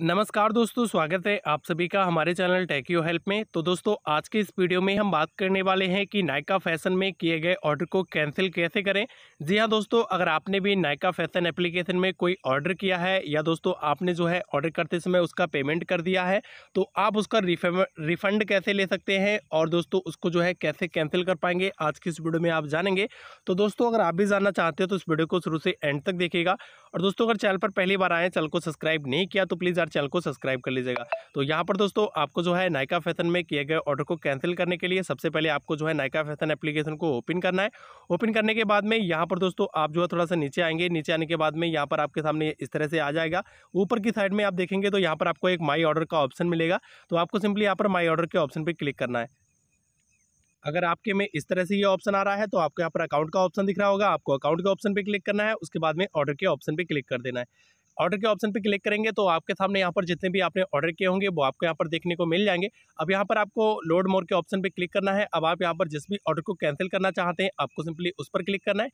नमस्कार दोस्तों स्वागत है आप सभी का हमारे चैनल टेकियो हेल्प में तो दोस्तों आज के इस वीडियो में हम बात करने वाले हैं कि नायका फैशन में किए गए ऑर्डर को कैंसिल कैसे करें जी हाँ दोस्तों अगर आपने भी नायका फैशन एप्लीकेशन में कोई ऑर्डर किया है या दोस्तों आपने जो है ऑर्डर करते समय उसका पेमेंट कर दिया है तो आप उसका रिफंड कैसे ले सकते हैं और दोस्तों उसको जो है कैसे कैंसिल कर पाएंगे आज की इस वीडियो में आप जानेंगे तो दोस्तों अगर आप भी जानना चाहते हो तो इस वीडियो को शुरू से एंड तक देखेगा और दोस्तों अगर चैनल पर पहली बार आए चैनल को सब्सक्राइब नहीं किया तो प्लीज़ हमारे चैनल को सब्सक्राइब कर लीजिएगा तो यहाँ पर दोस्तों आपको जो है नायका फैथन में किए गए ऑर्डर को कैंसिल करने के लिए सबसे पहले आपको जो है नायका फैथन एप्लीकेशन को ओपन करना है ओपन करने के बाद में यहाँ पर दोस्तों आप जो है थोड़ा सा नीचे आएंगे नीचे आने के बाद में यहाँ पर आपके सामने इस तरह से आ जाएगा ऊपर की साइड में आप देखेंगे तो यहाँ पर आपको एक माई ऑर्डर का ऑप्शन मिलेगा तो आपको सिंपली यहाँ पर माई ऑर्डर के ऑप्शन पर क्लिक करना है अगर आपके में इस तरह से ये ऑप्शन आ रहा है तो आपको यहाँ पर अकाउंट का ऑप्शन दिख रहा होगा आपको अकाउंट के ऑप्शन पे क्लिक करना है उसके बाद में ऑर्डर के ऑप्शन पे क्लिक कर देना है ऑर्डर के ऑप्शन पर क्लिक करेंगे तो आपके सामने यहाँ पर जितने भी आपने ऑर्डर किए होंगे वो आपको यहाँ पर देखने को मिल जाएंगे अब यहाँ पर आपको लोड मोर के ऑप्शन पर क्लिक करना है अब आप यहाँ पर जिस भी ऑर्डर को कैंसिल करना चाहते हैं आपको सिंपली उस पर क्लिक करना है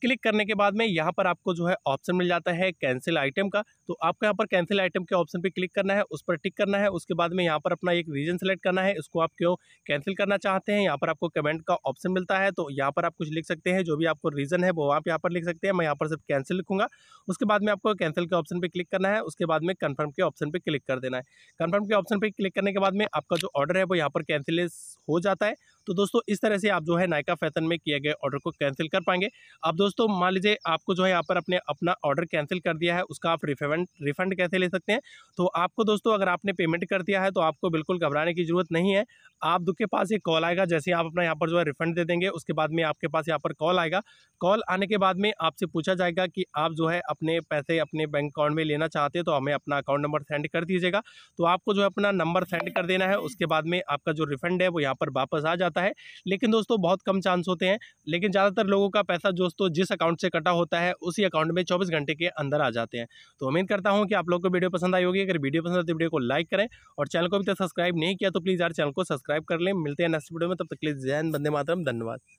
क्लिक करने के बाद में यहाँ पर आपको जो है ऑप्शन मिल जाता है कैंसिल आइटम का तो आपको यहाँ पर कैंसिल आइटम के ऑप्शन पे क्लिक करना है उस पर टिक करना है उसके बाद में यहाँ पर अपना एक रीजन सेलेक्ट करना है इसको आप क्यों कैंसिल करना चाहते हैं यहाँ पर आपको कमेंट का ऑप्शन मिलता है तो यहाँ पर आप कुछ लिख सकते हैं जो भी आपको रीज़न है वो आप यहाँ पर लिख सकते हैं मैं यहाँ पर सिर्फ कैंसिल लिखूंगा उसके बाद में आपको कैंसिल का ऑप्शन पर क्लिक करना है उसके बाद में कन्फर्म के ऑप्शन पर क्लिक कर देना है कन्फर्म के ऑप्शन पर क्लिक करने के बाद में आपका जो ऑर्डर है वो यहाँ पर कैंसिलेस हो जाता है तो दोस्तों इस तरह से आप जो है नायका फैसन में किए गए ऑर्डर को कैंसिल कर पाएंगे अब दोस्तों मान लीजिए आपको जो है यहाँ पर अपने अपना ऑर्डर कैंसिल कर दिया है उसका आप रिफंड रिफंड कैसे ले सकते हैं तो आपको दोस्तों अगर आपने पेमेंट कर दिया है तो आपको बिल्कुल घबराने की जरूरत नहीं है आप के पास एक कॉल आएगा जैसे आप अपना यहाँ पर जो है रिफंड दे देंगे उसके बाद में आपके पास यहाँ पर कॉल आएगा कॉल आने के बाद में आपसे पूछा जाएगा कि आप जो है अपने पैसे अपने बैंक अकाउंट में लेना चाहते हैं तो हमें अपना अकाउंट नंबर सेंड कर दीजिएगा तो आपको जो है अपना नंबर सेंड कर देना है उसके बाद में आपका जो रिफंड है वो यहाँ पर वापस आ जाता जाता है लेकिन दोस्तों बहुत कम चांस होते हैं लेकिन ज़्यादातर लोगों का पैसा दोस्तों जिस अकाउंट से कटा होता है उसी अकाउंट में चौबीस घंटे के अंदर आ जाते हैं तो उम्मीद करता हूँ कि आप लोग को वीडियो पसंद आई होगी अगर वीडियो पसंद आती वीडियो को लाइक करें और चैनल को अभी तक सब्सक्राइब नहीं किया तो प्लीज़ यार चैनल को सब्सक्राइब कर लें मिलते हैं नेक्स्ट वीडियो में तब तक प्लीज़ जैन बंदे मातरम धन्यवाद